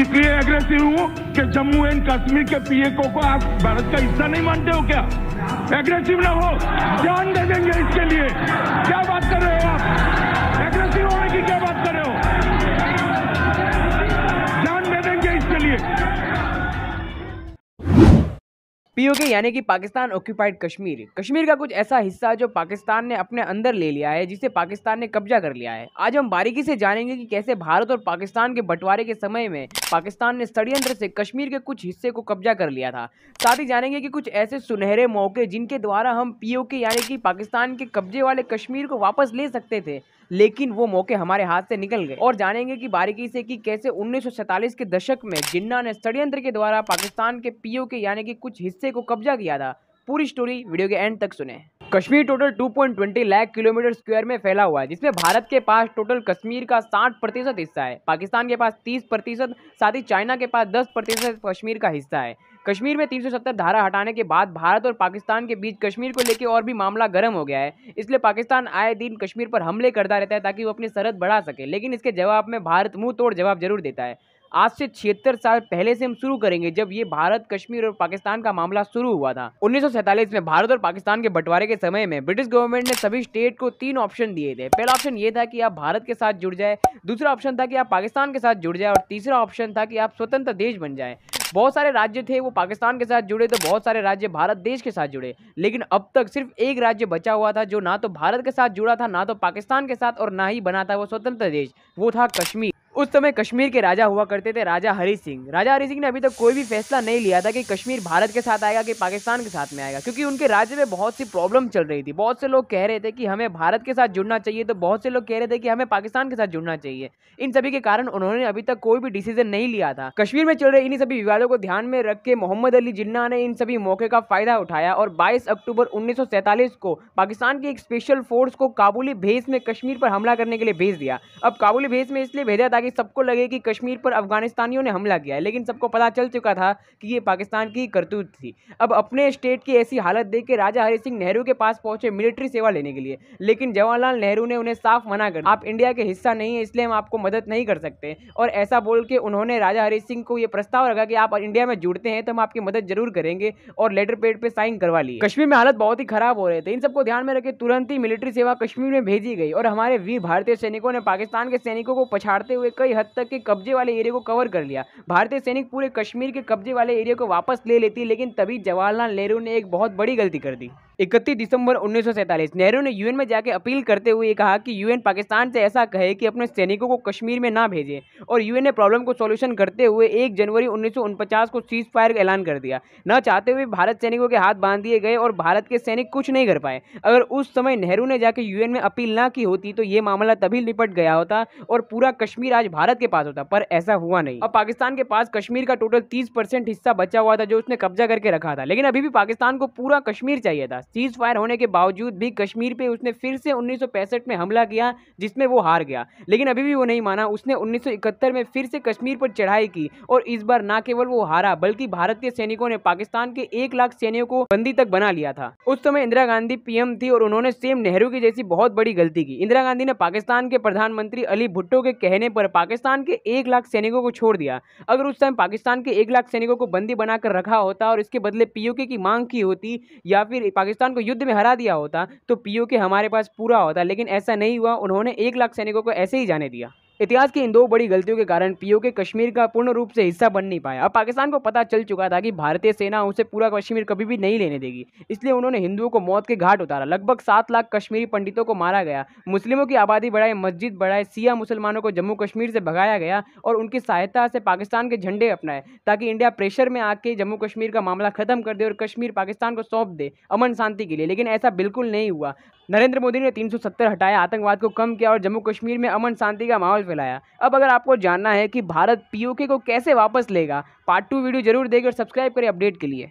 इसलिए एग्रेसिव हूँ कि जम्मू एंड कश्मीर के पीएको को आप भारत का हिस्सा नहीं मानते हो क्या एग्रेसिव ना हो जान दे देंगे इसके लिए पीओके यानी कि पाकिस्तान ऑक्यूपाइड कश्मीर कश्मीर का कुछ ऐसा हिस्सा जो पाकिस्तान ने अपने अंदर ले लिया है जिसे पाकिस्तान ने कब्जा कर लिया है आज हम बारीकी से जानेंगे कि कैसे भारत और पाकिस्तान के बंटवारे के समय में पाकिस्तान ने षडयंत्र से कश्मीर के कुछ हिस्से को कब्जा कर लिया था साथ ही जानेंगे की कुछ ऐसे सुनहरे मौके जिनके द्वारा हम पीओके यानी कि पाकिस्तान के कब्जे वाले कश्मीर को वापस ले सकते थे लेकिन वो मौके हमारे हाथ से निकल गए और जानेंगे की बारीकी से की कैसे उन्नीस के दशक में जिन्ना ने षडयंत्र के द्वारा पाकिस्तान के पीओ के यानी कि कुछ हिस्से को कब्जा किया था पूरी स्टोरी वीडियो के एंड तक सुने Kashmir total 2.20 lakh kilometre square में फैला हुआ है जिसमें भारत के पास टोटल कश्मीर का 60 प्रतिशत हिस्सा है पाकिस्तान के पास 30 प्रतिशत साथ ही चाइना के पास 10 प्रतिशत कश्मीर का हिस्सा है कश्मीर में 370 धारा हटाने के बाद भारत और पाकिस्तान के बीच कश्मीर को लेकर और भी मामला गर्म हो गया है इसलिए पाकिस्तान आए दिन कश्मीर पर हमले करता रहता है ताकि वो अपनी सरहद बढ़ा सके लेकिन इसके जवाब में भारत मुंह तोड़ जवाब जरूर देता है आज से छिहत्तर साल पहले से हम शुरू करेंगे जब ये भारत कश्मीर और पाकिस्तान का मामला शुरू हुआ था उन्नीस में भारत और पाकिस्तान के बंटवारे के समय में ब्रिटिश गवर्नमेंट ने सभी स्टेट को तीन ऑप्शन दिए थे पहला ऑप्शन ये था कि आप भारत के साथ जुड़ जाए दूसरा ऑप्शन था कि आप पाकिस्तान के साथ जुड़ जाए और तीसरा ऑप्शन था कि आप स्वतंत्र देश बन जाए बहुत सारे राज्य थे वो पाकिस्तान के साथ जुड़े तो बहुत सारे राज्य भारत देश के साथ जुड़े लेकिन अब तक सिर्फ एक राज्य बचा हुआ था जो ना तो भारत के साथ जुड़ा था ना तो पाकिस्तान के साथ और ना ही बना था वो स्वतंत्र देश वो था कश्मीर उस समय कश्मीर के राजा हुआ करते थे राजा हरी सिंह राजा हरी सिंह ने अभी तक तो कोई भी फैसला नहीं लिया था कि कश्मीर भारत के साथ आएगा कि पाकिस्तान के साथ में आएगा क्योंकि उनके राज्य में बहुत सी प्रॉब्लम चल रही थी बहुत से लोग कह रहे थे कि हमें भारत के साथ जुड़ना चाहिए तो बहुत से लोग कह रहे थे कि हमें पाकिस्तान के साथ जुड़ना चाहिए इन सभी के कारण उन्होंने अभी तक कोई भी डिसीजन नहीं लिया था कश्मीर में चल रहे इन्हीं सभी विवादों को ध्यान में रख के मोहम्मद अली जिन्ना ने इन सभी मौके का फायदा उठाया और बाईस अक्टूबर उन्नीस को पाकिस्तान की एक स्पेशल फोर्स को काबुली भेस में कश्मीर पर हमला करने के लिए भेज दिया अब काबुली भेस में इसलिए भेजा ताकि सबको लगे कि कश्मीर पर अफगानिस्तानियों ने हमला किया है लेकिन सबको पता चल चुका था कि ये पाकिस्तान की करतूत थी अब अपने स्टेट की ऐसी हालत देख के राजा हरि सिंह नेहरू के पास पहुंचे मिलिट्री सेवा लेने के लिए लेकिन जवाहरलाल नेहरू ने उन्हें साफ मना कर आप इंडिया के हिस्सा नहीं है इसलिए हम आपको मदद नहीं कर सकते और ऐसा बोल के उन्होंने राजा हरि सिंह को यह प्रस्ताव रखा कि आप इंडिया में जुड़ते हैं तो हम आपकी मदद जरूर करेंगे और लेटर पेड पर साइन करवा लिए कश्मीर में हालत बहुत ही खराब हो रहे थे इन सबको ध्यान में रखे तुरंत ही मिलिट्री सेवा कश्मीर में भेजी गई और हमारे वीर भारतीय सैनिकों ने पाकिस्तान के सैनिकों को पछाड़ते हुए कई हद तक के कब्जे वाले एरिया को कवर कर लिया भारतीय सैनिक पूरे कश्मीर के कब्जे वाले एरिया को वापस ले लेती लेकिन तभी जवाहरलाल नेहरू ने एक बहुत बड़ी गलती कर दी इकतीस दिसंबर उन्नीस नेहरू ने यूएन में जाकर अपील करते हुए कहा कि यूएन पाकिस्तान से ऐसा कहे कि अपने सैनिकों को कश्मीर में ना भेजे और यूएन ने प्रॉब्लम को सॉल्यूशन करते हुए एक जनवरी उन्नीस को सीज फायर का ऐलान कर दिया न चाहते हुए भारत सैनिकों के हाथ बांध दिए गए और भारत के सैनिक कुछ नहीं कर पाए अगर उस समय नेहरू ने जाके यू में अपील ना की होती तो ये मामला तभी निपट गया होता और पूरा कश्मीर आज भारत के पास होता पर ऐसा हुआ नहीं अब पाकिस्तान के पास कश्मीर का टोटल तीस हिस्सा बचा हुआ था जो उसने कब्जा करके रखा था लेकिन अभी भी पाकिस्तान को पूरा कश्मीर चाहिए था सीज़ फायर होने के बावजूद भी कश्मीर पे उसने फिर से उन्नीस में हमला किया जिसमें वो हार गया लेकिन अभी भी वो नहीं माना उसने उन्नीस में फिर से कश्मीर पर चढ़ाई की और इस बार ना केवल वो हारा बल्कि भारतीय सैनिकों ने पाकिस्तान के एक लाख सैनिकों को बंदी तक बना लिया था उस समय इंदिरा गांधी पीएम थी और उन्होंने सेम नेहरू की जैसी बहुत बड़ी गलती की इंदिरा गांधी ने पाकिस्तान के प्रधानमंत्री अली भुट्टो के कहने पर पाकिस्तान के एक लाख सैनिकों को छोड़ दिया अगर उस समय पाकिस्तान के एक लाख सैनिकों को बंदी बनाकर रखा होता और इसके बदले पीओके की मांग की होती या फिर पाकिस्तान पाकिस्तान को युद्ध में हरा दिया होता तो पीओके हमारे पास पूरा होता लेकिन ऐसा नहीं हुआ उन्होंने एक लाख सैनिकों को ऐसे ही जाने दिया इतिहास की इन दो बड़ी गलतियों के कारण पीओके कश्मीर का पूर्ण रूप से हिस्सा बन नहीं पाया अब पाकिस्तान को पता चल चुका था कि भारतीय सेना उसे पूरा कश्मीर कभी भी नहीं लेने देगी इसलिए उन्होंने हिंदुओं को मौत के घाट उतारा लगभग सात लाख कश्मीरी पंडितों को मारा गया मुस्लिमों की आबादी बढ़ाई मस्जिद बढ़ाए सिया मुसलमानों को जम्मू कश्मीर से भगाया गया और उनकी सहायता से पाकिस्तान के झंडे अपनाए ताकि इंडिया प्रेशर में आके जम्मू कश्मीर का मामला खत्म कर दे और कश्मीर पाकिस्तान को सौंप दे अमन शांति के लिए लेकिन ऐसा बिल्कुल नहीं हुआ नरेंद्र मोदी ने 370 हटाया आतंकवाद को कम किया और जम्मू कश्मीर में अमन शांति का माहौल फैलाया अब अगर आपको जानना है कि भारत पीओके को कैसे वापस लेगा पार्ट टू वीडियो जरूर देखें और सब्सक्राइब करें अपडेट के लिए